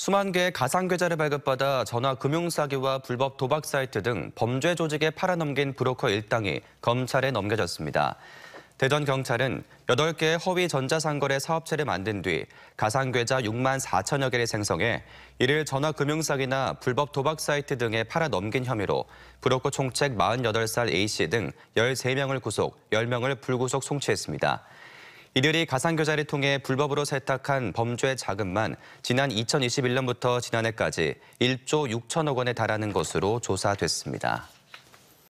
수만 개의 가상 계좌를 발급받아 전화 금융 사기와 불법 도박 사이트 등 범죄 조직에 팔아넘긴 브로커 일당이 검찰에 넘겨졌습니다. 대전 경찰은 8개의 허위 전자상거래 사업체를 만든 뒤 가상계좌 6만 4천여 개를 생성해 이를 전화금융사기나 불법 도박 사이트 등에 팔아넘긴 혐의로 브로커 총책 48살 A씨 등 13명을 구속, 10명을 불구속 송치했습니다. 이들이 가상교자를 통해 불법으로 세탁한 범죄 자금만 지난 2021년부터 지난해까지 1조 6천억 원에 달하는 것으로 조사됐습니다.